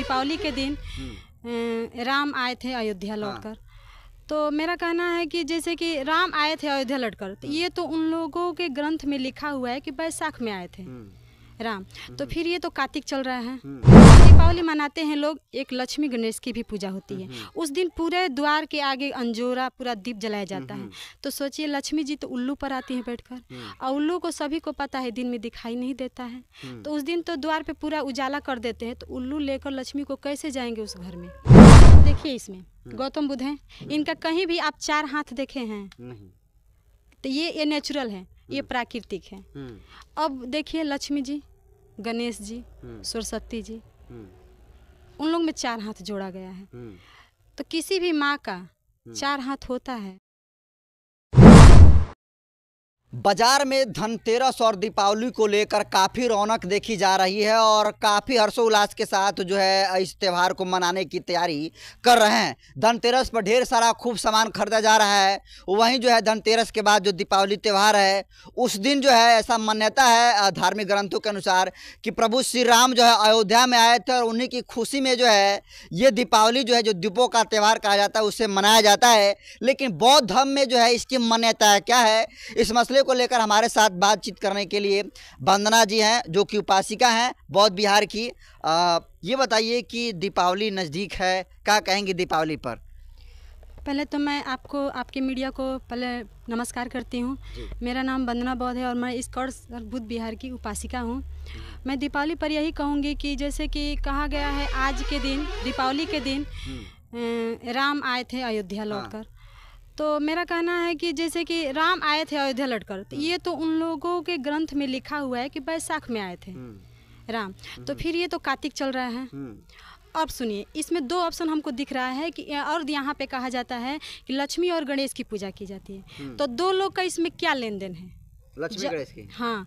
दीपावली के दिन राम आए थे अयोध्या हाँ। लौटकर तो मेरा कहना है कि जैसे कि राम आए थे अयोध्या लौटकर तो ये तो उन लोगों के ग्रंथ में लिखा हुआ है कि बैसाख में आए थे हम्म। राम तो हम्म। फिर ये तो कार्तिक चल रहा है हम्म। दीपावली मनाते हैं लोग एक लक्ष्मी गणेश की भी पूजा होती है हम्म, हम्म। उस दिन पूरे द्वार के आगे अंजोरा पूरा दीप जलाया जाता है हम्म, तो सोचिए लक्ष्मी जी तो उल्लू पर आती है बैठकर और उल्लू को सभी को पता है दिन में दिखाई नहीं देता है तो उस दिन तो द्वार पे पूरा उजाला कर देते हैं तो उल्लू लेकर लक्ष्मी को कैसे जाएंगे उस घर में देखिए इसमें गौतम बुद्ध हैं इनका कहीं भी आप चार हाथ देखे हैं तो ये ये नेचुरल है ये प्राकृतिक है अब देखिए लक्ष्मी जी गणेश जी सरस्वती जी उन लोग में चार हाथ जोड़ा गया है हम्म। तो किसी भी माँ का हम्म। चार हाथ होता है बाजार में धनतेरस और दीपावली को लेकर काफ़ी रौनक देखी जा रही है और काफ़ी हर्षोल्लास के साथ जो है इस त्यौहार को मनाने की तैयारी कर रहे हैं धनतेरस पर ढेर सारा खूब सामान खरीदा जा रहा है वहीं जो है धनतेरस के बाद जो दीपावली त्यौहार है उस दिन जो है ऐसा मान्यता है धार्मिक ग्रंथों के अनुसार कि प्रभु श्री राम जो है अयोध्या में आए थे और उन्हीं की खुशी में जो है ये दीपावली जो है जो दीपों का त्यौहार कहा जाता है उसे मनाया जाता है लेकिन बौद्ध धर्म में जो है इसकी मान्यता क्या है इस मसले मामले को लेकर हमारे साथ बातचीत करने के लिए वंदना जी हैं जो कि उपासिका हैं बौद्ध बिहार की आ, ये बताइए कि दीपावली नज़दीक है क्या कहेंगे दीपावली पर पहले तो मैं आपको आपके मीडिया को पहले नमस्कार करती हूँ मेरा नाम वंदना बौद्ध है और मैं इस कौर बुद्ध बिहार की उपासिका हूँ मैं दीपावली पर यही कहूँगी कि जैसे कि कहा गया है आज के दिन दीपावली के दिन हम्म। राम आए थे अयोध्या लौटकर हाँ। तो मेरा कहना है कि जैसे कि राम आए थे अयोध्या लटकर तो ये तो उन लोगों के ग्रंथ में लिखा हुआ है कि बैसाख में आए थे हम्म। राम तो हम्म। फिर ये तो कार्तिक चल रहा है हम्म। अब सुनिए इसमें दो ऑप्शन हमको दिख रहा है कि और यहाँ पे कहा जाता है कि लक्ष्मी और गणेश की पूजा की जाती है तो दो लोग का इसमें क्या लेन देन है लक्ष्मी गणेश की हाँ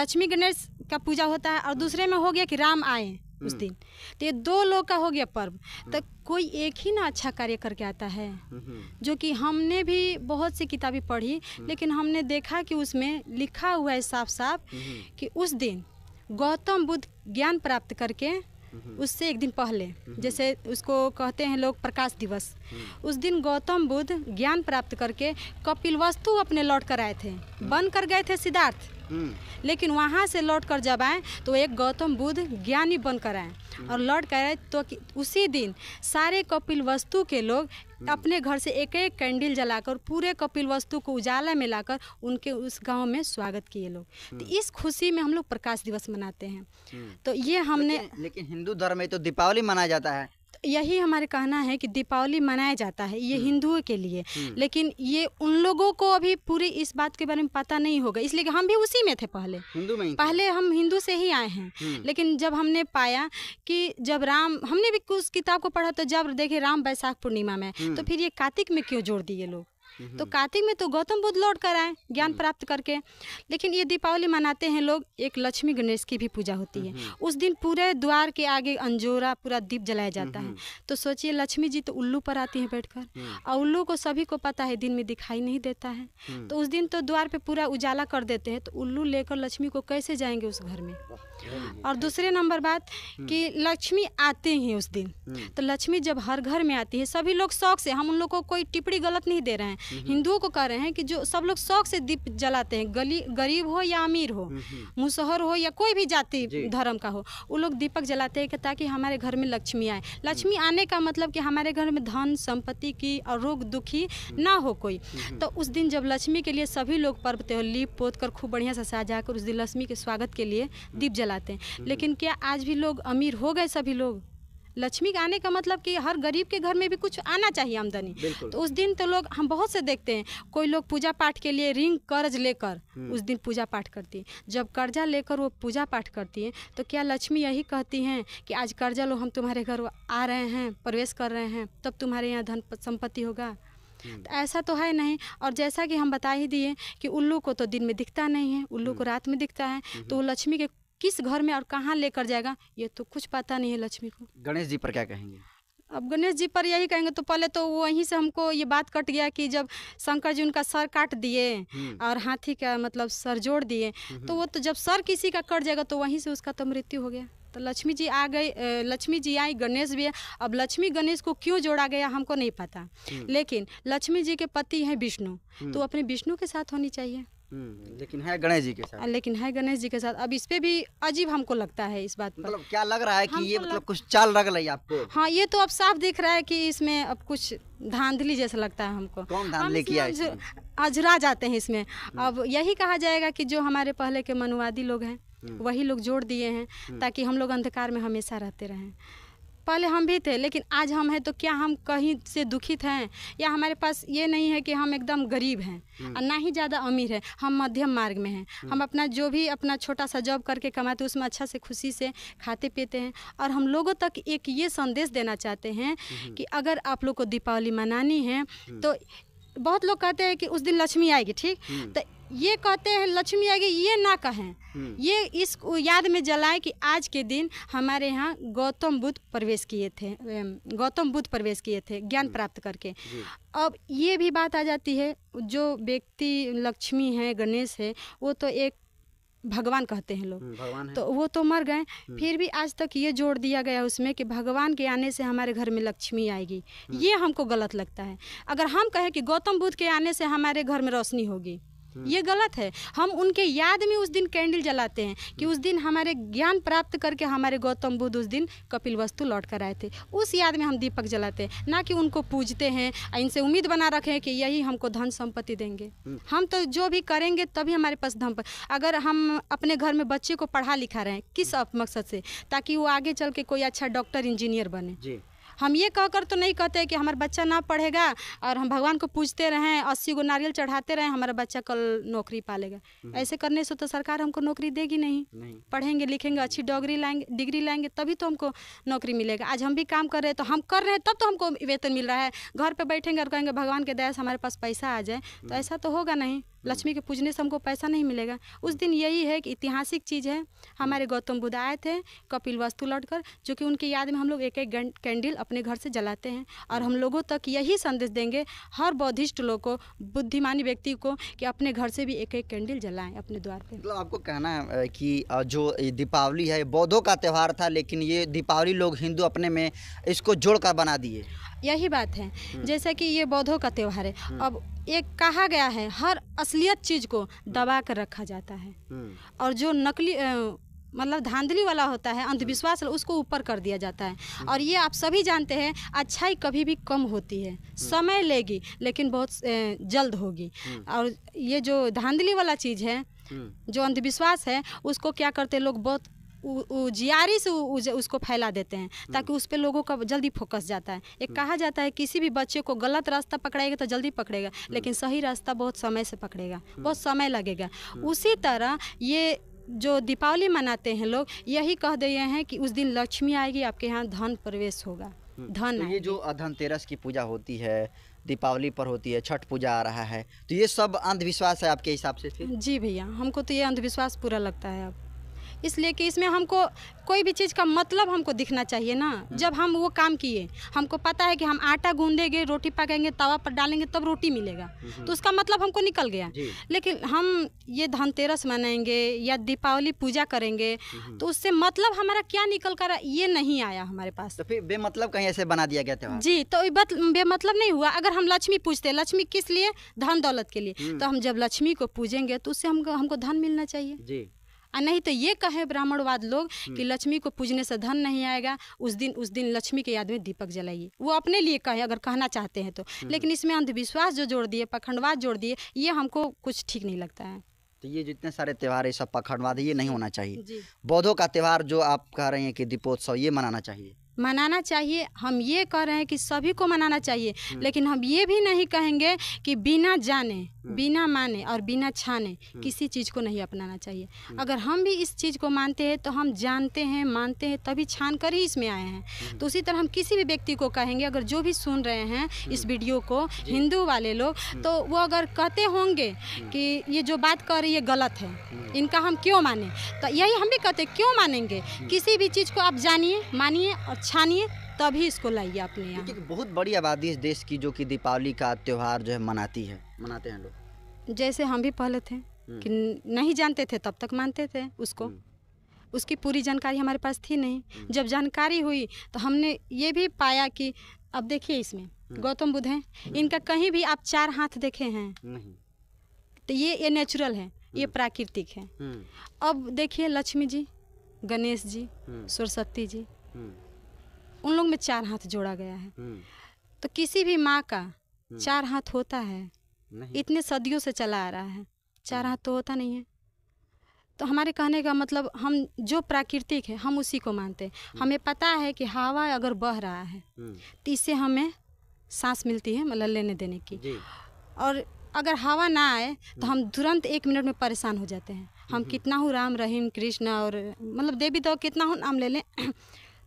लक्ष्मी गणेश का पूजा होता है और दूसरे में हो गया कि राम आए उस हम्म। दिन तो ये दो लोग का हो गया पर्व हम्म। तो कोई एक ही ना अच्छा कार्य करके आता है हम्म, जो कि हमने भी बहुत सी किताबें पढ़ी लेकिन हमने देखा कि उसमें लिखा हुआ है साफ साफ कि उस दिन गौतम बुद्ध ज्ञान प्राप्त करके उससे एक दिन पहले जैसे उसको कहते हैं लोग प्रकाश दिवस उस दिन गौतम बुद्ध ज्ञान प्राप्त करके कपिलवस्तु अपने लौट कर आए थे बन कर गए थे सिद्धार्थ हम्म। लेकिन वहाँ से लौट कर जब आए तो एक गौतम बुद्ध ज्ञानी बनकर आए हम्म। और लौट कर आए तो उसी दिन सारे कपिल वस्तु के लोग हम्म। अपने घर से एक एक कैंडल जलाकर पूरे कपिल वस्तु को उजाला में लाकर उनके उस गांव में स्वागत किए लोग तो इस खुशी में हम लोग प्रकाश दिवस मनाते हैं तो ये हमने लेकिन, लेकिन हिंदू धर्म में तो दीपावली मनाया जाता है यही हमारे कहना है कि दीपावली मनाया जाता है ये हम्म। हिंदुओं के लिए हम्म। लेकिन ये उन लोगों को अभी पूरी इस बात के बारे में पता नहीं होगा इसलिए कि हम भी उसी में थे पहले हिंदू में पहले हम हिंदू से ही आए हैं हम्म। लेकिन जब हमने पाया कि जब राम हमने भी उस किताब को पढ़ा तो जब देखे राम बैसाख पूर्णिमा में तो फिर ये कार्तिक में क्यों जोड़ दिए लोग हम्म। तो कार्तिक में तो गौतम बुद्ध लौट कर आए ज्ञान हम्म। प्राप्त करके लेकिन ये दीपावली मनाते हैं लोग एक लक्ष्मी गणेश की भी पूजा होती है हम्म। उस दिन पूरे द्वार के आगे अंजोरा पूरा दीप जलाया जाता है तो सोचिए लक्ष्मी जी तो उल्लू पर आती हैं बैठकर और उल्लू को सभी को पता है दिन में दिखाई नहीं देता है तो उस दिन तो द्वार पर पूरा उजाला कर देते हैं तो उल्लू लेकर लक्ष्मी को कैसे जाएंगे उस घर में और दूसरे नंबर बात कि लक्ष्मी आते हैं उस दिन तो लक्ष्मी जब हर घर में आती है सभी लोग शौक से हम उन लोग को कोई टिप्पणी गलत नहीं दे रहे हैं हिंदुओं को कह रहे हैं कि जो सब लोग शौक से दीप जलाते हैं गली गरीब हो या अमीर हो मुसहर हो या कोई भी जाति धर्म का हो वो लोग दीपक जलाते हैं ताकि हमारे घर में लक्ष्मी आए लक्ष्मी आने का मतलब कि हमारे घर में धन संपत्ति की और रोग दुखी ना हो कोई तो उस दिन जब लक्ष्मी के लिए सभी लोग पर्व त्योहार लीप पोत कर खूब बढ़िया से सजा कर उस दिन लक्ष्मी के स्वागत के लिए दीप जला चलाते हैं हम्म। लेकिन क्या आज भी लोग अमीर हो गए सभी लोग लक्ष्मी का आने का मतलब कि हर गरीब के घर में भी कुछ आना चाहिए आमदनी तो उस दिन तो लोग हम बहुत से देखते हैं कोई लोग पूजा पाठ के लिए रिंग कर्ज लेकर हम्म। उस दिन पूजा पाठ करती है जब कर्जा लेकर वो पूजा पाठ करती है तो क्या लक्ष्मी यही कहती हैं कि आज कर्जा लो हम तुम्हारे घर आ रहे हैं प्रवेश कर रहे हैं तब तुम्हारे यहाँ धन संपत्ति होगा हम्म। तो ऐसा तो है नहीं और जैसा कि हम बता ही दिए कि उल्लू को तो दिन में दिखता नहीं है उल्लू को रात में दिखता है तो वो लक्ष्मी के किस घर में और कहाँ लेकर जाएगा ये तो कुछ पता नहीं है लक्ष्मी को गणेश जी पर क्या कहेंगे अब गणेश जी पर यही कहेंगे तो पहले तो वहीं से हमको ये बात कट गया कि जब शंकर जी उनका सर काट दिए हम्म। और हाथी का मतलब सर जोड़ दिए हम्म। तो वो तो जब सर किसी का कट जाएगा तो वहीं से उसका तो मृत्यु हो गया तो लक्ष्मी जी आ गई लक्ष्मी जी आई गणेश भी अब लक्ष्मी गणेश को क्यों जोड़ा गया हमको नहीं पता हम्म। लेकिन लक्ष्मी जी के पति हैं विष्णु तो अपने विष्णु के साथ होनी चाहिए हम्म, लेकिन है गणेश जी के साथ लेकिन है गणेश जी के साथ अब इस पे भी अजीब हमको लगता है इस बात पर मतलब क्या लग रहा है कि ये मतलब लग... कुछ चाल लग रही है आपको हाँ ये तो अब साफ दिख रहा है कि इसमें अब कुछ धांधली जैसा लगता है हमको कौन धांधली किया है अजरा जाते हैं इसमें हम्म। अब यही कहा जाएगा कि जो हमारे पहले के मनुवादी लोग हैं हम्म। वही लोग जोड़ दिए हैं ताकि हम लोग अंधकार में हमेशा रहते रहें पहले हम भी थे लेकिन आज हम हैं तो क्या हम कहीं से दुखित हैं या हमारे पास ये नहीं है कि हम एकदम गरीब हैं हम्म। और ना ही ज़्यादा अमीर है हम मध्यम मार्ग में हैं हम्म। हम अपना जो भी अपना छोटा सा जॉब करके कमाते उसमें अच्छा से खुशी से खाते पीते हैं और हम लोगों तक एक ये संदेश देना चाहते हैं हम्म। कि अगर आप लोग को दीपावली मनानी है तो बहुत लोग कहते हैं कि उस दिन लक्ष्मी आएगी ठीक तो ये कहते हैं लक्ष्मी आएगी ये ना कहें हम्म। ये इस याद में जलाएं कि आज के दिन हमारे यहाँ गौतम बुद्ध प्रवेश किए थे गौतम बुद्ध प्रवेश किए थे ज्ञान प्राप्त करके अब ये भी बात आ जाती है जो व्यक्ति लक्ष्मी है गणेश है वो तो एक भगवान कहते हैं लोग हम्म, है। तो वो तो मर गए हम्म। फिर भी आज तक ये जोड़ दिया गया उसमें कि भगवान के आने से हमारे घर में लक्ष्मी आएगी ये हमको गलत लगता है अगर हम कहें कि गौतम बुद्ध के आने से हमारे घर में रोशनी होगी ये गलत है हम उनके याद में उस दिन कैंडल जलाते हैं कि उस दिन हमारे ज्ञान प्राप्त करके हमारे गौतम बुद्ध उस दिन कपिल वस्तु लौट कर आए थे उस याद में हम दीपक जलाते हैं ना कि उनको पूजते हैं इनसे उम्मीद बना रखें कि यही हमको धन संपत्ति देंगे हम तो जो भी करेंगे तभी हमारे पास धन अगर हम अपने घर में बच्चे को पढ़ा लिखा रहे हैं किस मकसद से ताकि वो आगे चल के कोई अच्छा डॉक्टर इंजीनियर बने जी हम ये कहकर तो नहीं कहते कि हमारा बच्चा ना पढ़ेगा और हम भगवान को पूछते रहें अस्सी गो नारियल चढ़ाते रहें हमारा बच्चा कल नौकरी पालेगा हम्म। ऐसे करने से तो सरकार हमको नौकरी देगी नहीं, नहीं। पढ़ेंगे लिखेंगे अच्छी डॉगरी लाएंगे डिग्री लाएंगे तभी तो हमको नौकरी मिलेगा आज हम भी काम कर रहे हैं तो हम कर रहे हैं तब तो हमको वेतन मिल रहा है घर पर बैठेंगे और कहेंगे भगवान के दया से हमारे पास पैसा आ जाए तो हम्म। ऐसा तो होगा नहीं हम्म। लक्ष्मी के पूजने से हमको पैसा नहीं मिलेगा उस दिन यही है कि ऐतिहासिक चीज़ है हमारे गौतम बुद्ध आए थे कपिल वस्तु लौट कर जो कि उनकी याद में हम लोग एक एक कैंडल अपने घर से जलाते हैं और हम लोगों तक यही संदेश देंगे हर बौद्धिस्ट लोग को बुद्धिमानी व्यक्ति को कि अपने घर से भी एक एक कैंडल जलाएं अपने द्वार पर मतलब आपको कहना है कि जो दीपावली है बौद्धों का त्यौहार था लेकिन ये दीपावली लोग हिंदू अपने में इसको जोड़ कर बना दिए यही बात है हम्म। जैसा कि ये बौद्धों का त्यौहार है हम्म। अब एक कहा गया है हर असलियत चीज़ को हम्म। दबा कर रखा जाता है और जो नकली मतलब धांधली वाला होता है अंधविश्वास उसको ऊपर कर दिया जाता है और ये आप सभी जानते हैं अच्छाई कभी भी कम होती है समय लेगी लेकिन बहुत जल्द होगी और ये जो धांधली वाला चीज़ है जो अंधविश्वास है उसको क्या करते लोग बहुत जियारी से उ, उसको फैला देते हैं ताकि हम्म। उस पर लोगों का जल्दी फोकस जाता है एक हम्म। कहा जाता है किसी भी बच्चे को गलत रास्ता पकड़ाएगा तो जल्दी पकड़ेगा हम्म। लेकिन सही रास्ता बहुत समय से पकड़ेगा बहुत समय लगेगा उसी तरह ये जो दीपावली मनाते हैं लोग यही कह दिए हैं कि उस दिन लक्ष्मी आएगी आपके यहाँ धन प्रवेश होगा धन तो ये जो धनतेरस की पूजा होती है दीपावली पर होती है छठ पूजा आ रहा है तो ये सब अंधविश्वास है आपके हिसाब से जी भैया हमको तो ये अंधविश्वास पूरा लगता है अब इसलिए कि इसमें हमको कोई भी चीज़ का मतलब हमको दिखना चाहिए ना जब हम वो काम किए हमको पता है कि हम आटा गूंदेंगे रोटी पकाएंगे तवा पर डालेंगे तब रोटी मिलेगा तो उसका मतलब हमको निकल गया लेकिन हम ये धनतेरस मनाएंगे या दीपावली पूजा करेंगे तो उससे मतलब हमारा क्या निकल कर ये नहीं आया हमारे पास तो फिर बेमतलब कहीं ऐसे बना दिया गया था जी तो बेमतलब नहीं हुआ अगर हम लक्ष्मी पूजते लक्ष्मी किस लिए धन दौलत के लिए हम्म। तो हम जब लक्ष्मी को पूजेंगे तो उससे हमको हमको धन मिलना चाहिए जी और नहीं तो ये कहे ब्राह्मणवाद लोग हम्म। कि लक्ष्मी को पूजने से धन नहीं आएगा उस दिन उस दिन लक्ष्मी के याद में दीपक जलाइए वो अपने लिए कहे अगर कहना चाहते हैं तो हम्म। लेकिन इसमें अंधविश्वास जो जोड़ दिए पखंडवाद जोड़ दिए ये हमको कुछ ठीक नहीं लगता है तो ये जितने सारे त्यौहार है सब पखंडवाद ये नहीं होना चाहिए बौद्धों का त्यौहार जो आप कह रहे हैं कि दीपोत्सव ये मनाना चाहिए मनाना चाहिए हम ये कह रहे हैं कि सभी को मनाना चाहिए हम्म। लेकिन हम ये भी नहीं कहेंगे कि बिना जाने हम्म। बिना माने और बिना छाने हम्म। किसी चीज़ को नहीं अपनाना चाहिए अगर हम भी इस चीज़ को मानते हैं तो हम जानते हैं मानते हैं तभी छान कर ही इसमें आए हैं हम्म। तो उसी तरह हम किसी भी व्यक्ति को कहेंगे अगर जो भी सुन रहे हैं इस वीडियो को हिंदू वाले लोग तो वो अगर कहते होंगे कि ये जो बात कर रही है गलत है इनका हम क्यों माने तो यही हम भी कहते क्यों मानेंगे किसी भी चीज़ को आप जानिए मानिए और छानिए तभी इसको लाइए अपने यहाँ बहुत बड़ी आबादी इस देश की जो कि दीपावली का त्यौहार जो है मनाती है मनाते हैं लोग जैसे हम भी पहले थे हम्म। कि नहीं जानते थे तब तक मानते थे उसको हम्म। उसकी पूरी जानकारी हमारे पास थी नहीं हम्म। जब जानकारी हुई तो हमने ये भी पाया कि अब देखिए इसमें गौतम बुद्ध हैं इनका कहीं भी आप चार हाथ देखे हैं तो ये ये नेचुरल है ये प्राकृतिक है अब देखिए लक्ष्मी जी गणेश जी सरस्वती जी उन लोग में चार हाथ जोड़ा गया है हम्म। तो किसी भी माँ का हम्म। चार हाथ होता है इतने सदियों से चला आ रहा है चार हम्म। हाथ तो होता नहीं है तो हमारे कहने का मतलब हम जो प्राकृतिक है हम उसी को मानते हैं हमें पता है कि हवा अगर बह रहा है तो इससे हमें सांस मिलती है मतलब लेने देने की और अगर हवा ना आए तो हम तुरंत एक मिनट में परेशान हो जाते हैं हम कितना हो राम रहीम कृष्ण और मतलब देवी देव कितना हो नाम ले लें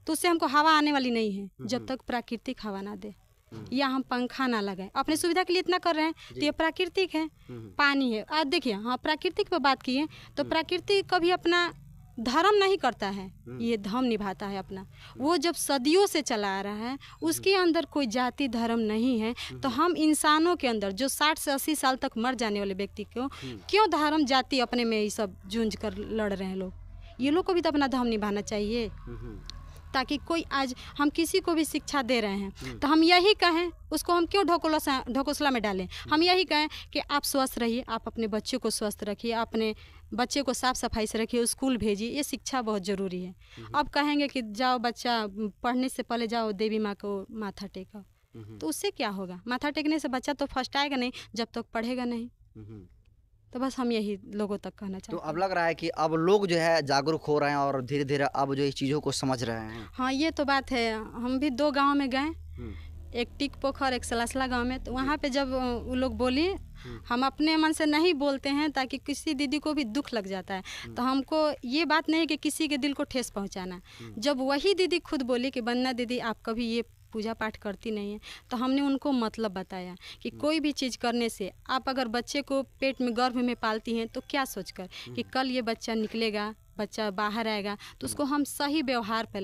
तो उससे हमको हवा आने वाली नहीं है जब हम्म। तक प्राकृतिक हवा ना दे हम्म। या हम पंखा ना लगाए अपने सुविधा के लिए इतना कर रहे हैं तो ये प्राकृतिक है हम्म, पानी है आज देखिए हाँ प्राकृतिक पर बात की है तो प्राकृतिक कभी अपना धर्म नहीं करता है ये धर्म निभाता है अपना वो जब सदियों से चला आ रहा है उसके अंदर कोई जाति धर्म नहीं है तो हम इंसानों के अंदर जो 60 से 80 साल तक मर जाने वाले व्यक्ति को क्यों धर्म जाति अपने में ये सब जूझ कर लड़ रहे हैं लोग ये लोग को भी तो अपना धर्म निभाना चाहिए ताकि कोई आज हम किसी को भी शिक्षा दे रहे हैं हम्म। तो हम यही कहें उसको हम क्यों ढोकोला ढोकोसला में डालें हम्म। हम यही कहें कि आप स्वस्थ रहिए आप अपने बच्चे को स्वस्थ रखिए अपने बच्चे को साफ सफाई से रखिए स्कूल भेजिए ये शिक्षा बहुत ज़रूरी है हम्म। अब कहेंगे कि जाओ बच्चा पढ़ने से पहले जाओ देवी माँ को माथा टेको तो उससे क्या होगा माथा टेकने से बच्चा तो फर्स्ट आएगा नहीं जब तक तो पढ़ेगा नहीं तो बस हम यही लोगों तक कहना तो चाहते हैं तो अब लग रहा है कि अब लोग जो है जागरूक हो रहे हैं और धीरे धीरे अब जो इस चीज़ों को समझ रहे हैं हाँ ये तो बात है हम भी दो गाँव में गए हम्म। एक टिक पोखर एक सलासला गांव में तो वहाँ पे जब वो लोग बोली हम्म। हम अपने मन से नहीं बोलते हैं ताकि किसी दीदी को भी दुख लग जाता है हम्म। तो हमको ये बात नहीं कि किसी के दिल को ठेस पहुँचाना जब वही दीदी खुद बोली कि बन्ना दीदी आप कभी ये पूजा पाठ करती नहीं है तो हमने उनको मतलब बताया कि हम्म। कोई भी चीज़ करने से आप अगर बच्चे को पेट में गर्भ में पालती हैं तो क्या सोचकर हम्म। कि कल ये बच्चा निकलेगा बच्चा बाहर आएगा तो उसको हम्म। हम सही व्यवहार पे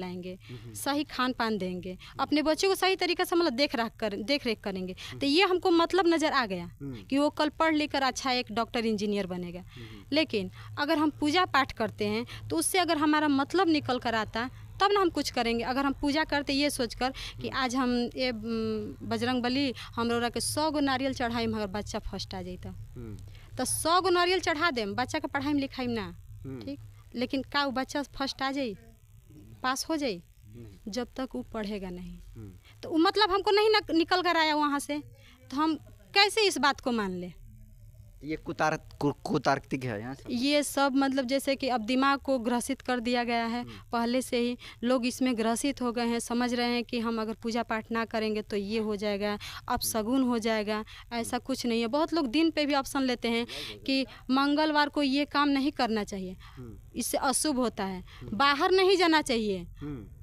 सही खान पान देंगे अपने बच्चों को सही तरीके से मतलब देख रख कर देख रेख करेंगे तो ये हमको मतलब नज़र आ गया कि वो कल पढ़ लेकर अच्छा एक डॉक्टर इंजीनियर बनेगा लेकिन अगर हम पूजा पाठ करते हैं तो उससे अगर हमारा मतलब निकल कर आता तब ना हम कुछ करेंगे अगर हम पूजा करते ये सोचकर कि आज हम ये बजरंग बली हम लोग के सौ गो नारियल चढ़ाई मगर बच्चा फर्स्ट आ जाए हम्म। तो सौ गो नारियल चढ़ा देम बच्चा के पढ़ाई में लिखाई ना हम्म। ठीक लेकिन का वो बच्चा फर्स्ट आ जाए पास हो जाए हम्म। जब तक वो पढ़ेगा नहीं तो मतलब हमको नहीं निकल कर आया वहाँ से तो हम कैसे इस बात को मान लें ये कुतार कुतार्किक है यहाँ ये सब मतलब जैसे कि अब दिमाग को ग्रसित कर दिया गया है हम्म। पहले से ही लोग इसमें ग्रसित हो गए हैं समझ रहे हैं कि हम अगर पूजा पाठ ना करेंगे तो ये हो जाएगा अब सगुन हम्म। हो जाएगा ऐसा कुछ नहीं है बहुत लोग दिन पे भी ऑप्शन लेते हैं कि मंगलवार को ये काम नहीं करना चाहिए हम्म। इससे अशुभ होता है बाहर नहीं जाना चाहिए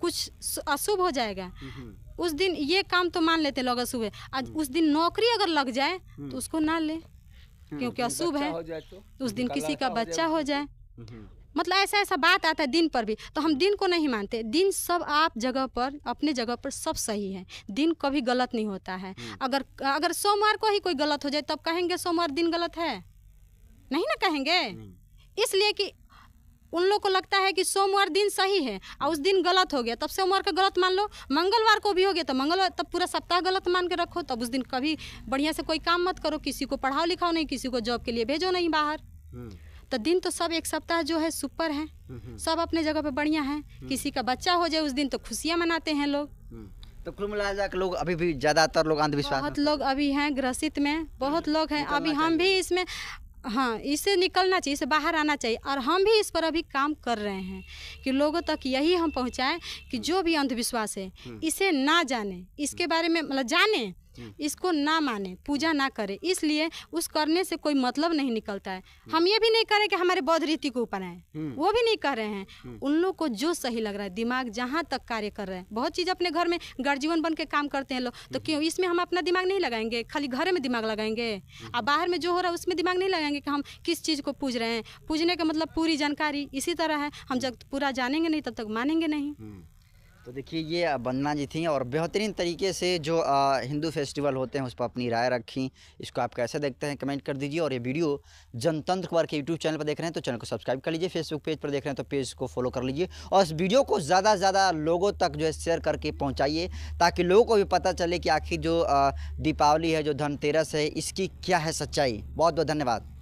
कुछ अशुभ हो जाएगा उस दिन ये काम तो मान लेते लोग अशुभ आज उस दिन नौकरी अगर लग जाए तो उसको ना ले हम्म, क्योंकि हम्म, अशुभ है तो, तो उस दिन किसी का बच्चा हो जाए हम्म, मतलब ऐसा ऐसा बात आता है दिन पर भी तो हम दिन को नहीं मानते दिन सब आप जगह पर अपने जगह पर सब सही है दिन कभी गलत नहीं होता है अगर अगर सोमवार को ही कोई गलत हो जाए तब कहेंगे सोमवार दिन गलत है नहीं ना कहेंगे इसलिए कि उन लोग को लगता है कि सोमवार दिन सही है और उस दिन गलत हो गया तब सोमवार का गलत मान लो मंगलवार को भी हो गया तो मंगलवार तब पूरा सप्ताह गलत मान के रखो तब उस दिन कभी बढ़िया से कोई काम मत करो किसी को पढ़ाओ लिखाओ नहीं किसी को जॉब के लिए भेजो नहीं बाहर हम्म। तो दिन तो सब एक सप्ताह जो है सुपर है सब अपने जगह पे बढ़िया है हम्म। किसी का बच्चा हो जाए उस दिन तो खुशियाँ मनाते हैं लोग हम्म। तो कुल मिला के लोग अभी भी ज़्यादातर लोग अंधविश्वास बहुत लोग अभी हैं ग्रसित में बहुत लोग हैं अभी हम भी इसमें हाँ इससे निकलना चाहिए इसे बाहर आना चाहिए और हम भी इस पर अभी काम कर रहे हैं कि लोगों तक यही हम पहुँचाएँ कि जो भी अंधविश्वास है इसे ना जाने इसके बारे में मतलब जाने हम्म। इसको ना माने पूजा ना करे इसलिए उस करने से कोई मतलब नहीं निकलता है हम्म। हम ये भी नहीं करें कि हमारे बौद्ध रीति को ऊपर आए हम्म। वो भी नहीं कर रहे हैं उन लोग को जो सही लग रहा है दिमाग जहाँ तक कार्य कर रहे हैं बहुत चीज़ अपने घर में गर्जीवन बन के काम करते हैं लोग तो क्यों इसमें हम अपना दिमाग नहीं लगाएंगे खाली घर में दिमाग लगाएंगे और बाहर में जो हो रहा है उसमें दिमाग नहीं लगाएंगे कि हम किस चीज़ को पूज रहे हैं पूजने का मतलब पूरी जानकारी इसी तरह है हम जब पूरा जानेंगे नहीं तब तक मानेंगे नहीं तो देखिए ये बंदना जी थी और बेहतरीन तरीके से जो हिंदू फेस्टिवल होते हैं उस पर अपनी राय रखी इसको आप कैसे देखते हैं कमेंट कर दीजिए और ये वीडियो जनतंत्र कुमार के यूट्यूब चैनल पर देख रहे हैं तो चैनल को सब्सक्राइब कर लीजिए फेसबुक पेज पर देख रहे हैं तो पेज को फॉलो कर लीजिए और इस वीडियो को ज़्यादा से ज़्यादा लोगों तक जो है शेयर करके पहुँचाइए ताकि लोगों को भी पता चले कि आखिर जो दीपावली है जो धनतेरस है इसकी क्या है सच्चाई बहुत बहुत धन्यवाद